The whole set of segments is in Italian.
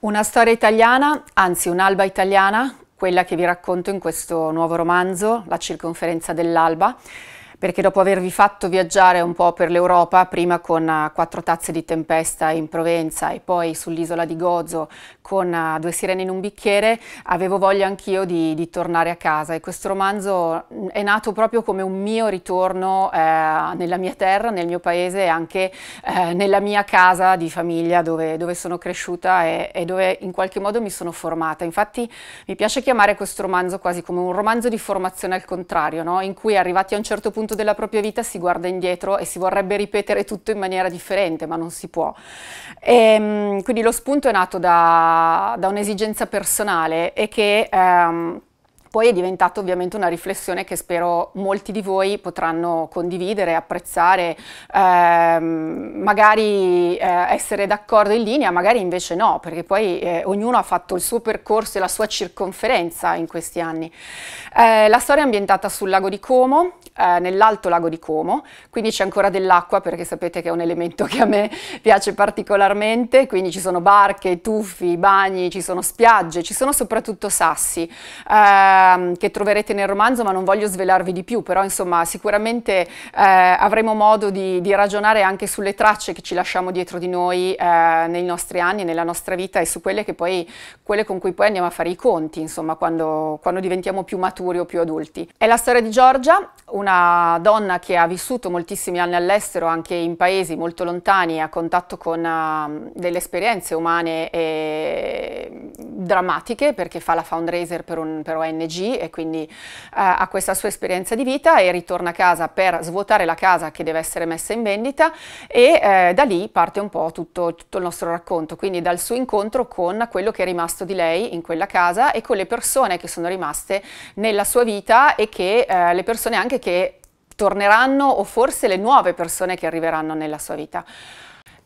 Una storia italiana, anzi un'alba italiana, quella che vi racconto in questo nuovo romanzo, La circonferenza dell'alba, perché dopo avervi fatto viaggiare un po' per l'Europa, prima con eh, quattro tazze di tempesta in Provenza e poi sull'isola di Gozo con eh, due sirene in un bicchiere, avevo voglia anch'io di, di, tornare a casa e questo romanzo mm, è nato proprio come un mio ritorno eh, nella mia terra, nel mio paese e anche eh, nella mia casa di famiglia dove, dove sono cresciuta e, e dove in qualche modo mi sono formata. Infatti mi piace chiamare questo romanzo quasi come un romanzo di formazione al contrario, no? in cui arrivati a un certo punto momento della propria vita si guarda indietro e si vorrebbe ripetere tutto in maniera differente, ma non si può. E, ehm, quindi lo spunto è nato da, da un'esigenza personale e che... Ehm, poi è diventata ovviamente una riflessione che spero molti di voi potranno condividere, apprezzare, ehm, magari eh, essere d'accordo in linea, magari invece no, perché poi eh, ognuno ha fatto il suo percorso e la sua circonferenza in questi anni. Eh, la storia è ambientata sul lago di Como, eh, nell'alto lago di Como, quindi c'è ancora dell'acqua perché sapete che è un elemento che a me piace particolarmente, quindi ci sono barche, tuffi, bagni, ci sono spiagge, ci sono soprattutto sassi eh, Ehm, che troverete nel romanzo, ma non voglio svelarvi di più, però insomma sicuramente eh, avremo modo di, di, ragionare anche sulle tracce che ci lasciamo dietro di noi eh, nei nostri anni, nella nostra vita e su quelle, poi, quelle, con cui poi andiamo a fare i conti, insomma, quando, quando diventiamo più maturi o più adulti. È la storia di Giorgia, una donna che ha vissuto moltissimi anni all'estero, anche in paesi molto lontani, a contatto con uh, delle esperienze umane e drammatiche perché fa la fundraiser per, un, per ONG e quindi eh, ha questa sua esperienza di vita e ritorna a casa per svuotare la casa che deve essere messa in vendita e eh, da lì parte un po' tutto, tutto, il nostro racconto, quindi dal suo incontro con quello che è rimasto di lei in quella casa e con le persone che sono rimaste nella sua vita e che eh, le persone anche che torneranno o forse le nuove persone che arriveranno nella sua vita.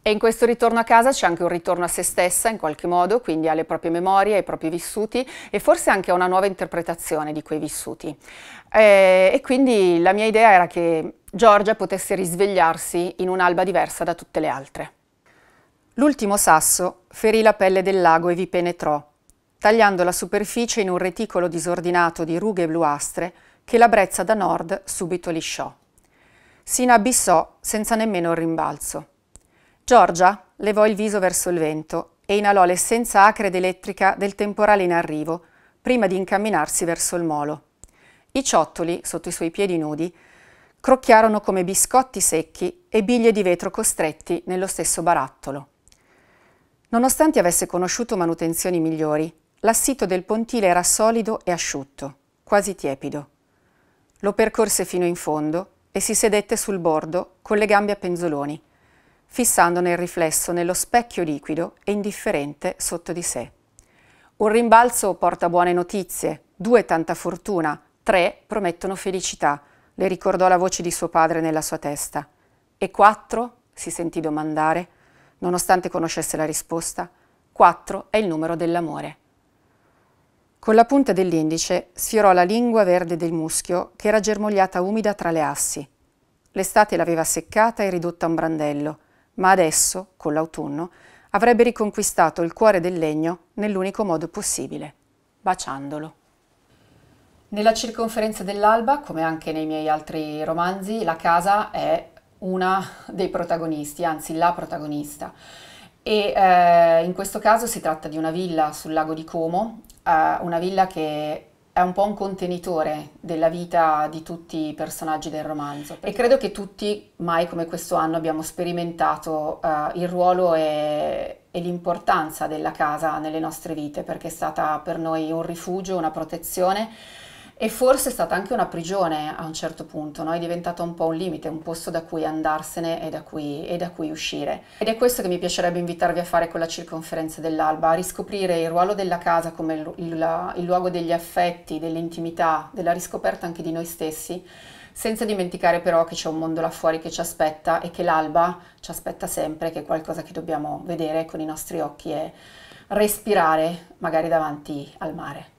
E in questo ritorno a casa c'è anche un ritorno a se stessa in qualche modo, quindi alle proprie memorie, ai propri vissuti e forse anche a una nuova interpretazione di quei vissuti. Eh, e quindi la mia idea era che Giorgia potesse risvegliarsi in un'alba diversa da tutte le altre. L'ultimo sasso ferì la pelle del lago e vi penetrò, tagliando la superficie in un reticolo disordinato di rughe bluastre che la brezza da nord subito lisciò. Si inabissò senza nemmeno il rimbalzo. Giorgia levò il viso verso il vento e inalò l'essenza acre ed elettrica del temporale in arrivo, prima di incamminarsi verso il molo. I ciottoli, sotto i suoi piedi nudi, crocchiarono come biscotti secchi e biglie di vetro costretti nello stesso barattolo. Nonostante avesse conosciuto manutenzioni migliori, l'assito del pontile era solido e asciutto, quasi tiepido. Lo percorse fino in fondo e si sedette sul bordo con le gambe a penzoloni fissandone il riflesso nello specchio liquido e indifferente sotto di sé. Un rimbalzo porta buone notizie, due tanta fortuna, tre promettono felicità, le ricordò la voce di suo padre nella sua testa. E quattro? si sentì domandare, nonostante conoscesse la risposta. Quattro è il numero dell'amore. Con la punta dell'indice sfiorò la lingua verde del muschio che era germogliata umida tra le assi. L'estate l'aveva seccata e ridotta a un brandello ma adesso, con l'autunno, avrebbe riconquistato il cuore del legno nell'unico modo possibile, baciandolo. Nella circonferenza dell'alba, come anche nei miei altri romanzi, la casa è una dei protagonisti, anzi la protagonista. E eh, in questo caso si tratta di una villa sul lago di Como, eh, una villa che è un po' un contenitore della vita di tutti i personaggi del romanzo e credo che tutti, mai come questo anno, abbiamo sperimentato uh, il ruolo e, e l'importanza della casa nelle nostre vite perché è stata per noi un rifugio, una protezione e forse è stata anche una prigione a un certo punto, no? è diventato un po' un limite, un posto da cui andarsene e da cui, e da cui uscire. Ed è questo che mi piacerebbe invitarvi a fare con la circonferenza dell'alba, a riscoprire il ruolo della casa come il, il, il luogo degli affetti, dell'intimità, della riscoperta anche di noi stessi senza dimenticare però che c'è un mondo là fuori che ci aspetta e che l'alba ci aspetta sempre, che è qualcosa che dobbiamo vedere con i nostri occhi e respirare magari davanti al mare.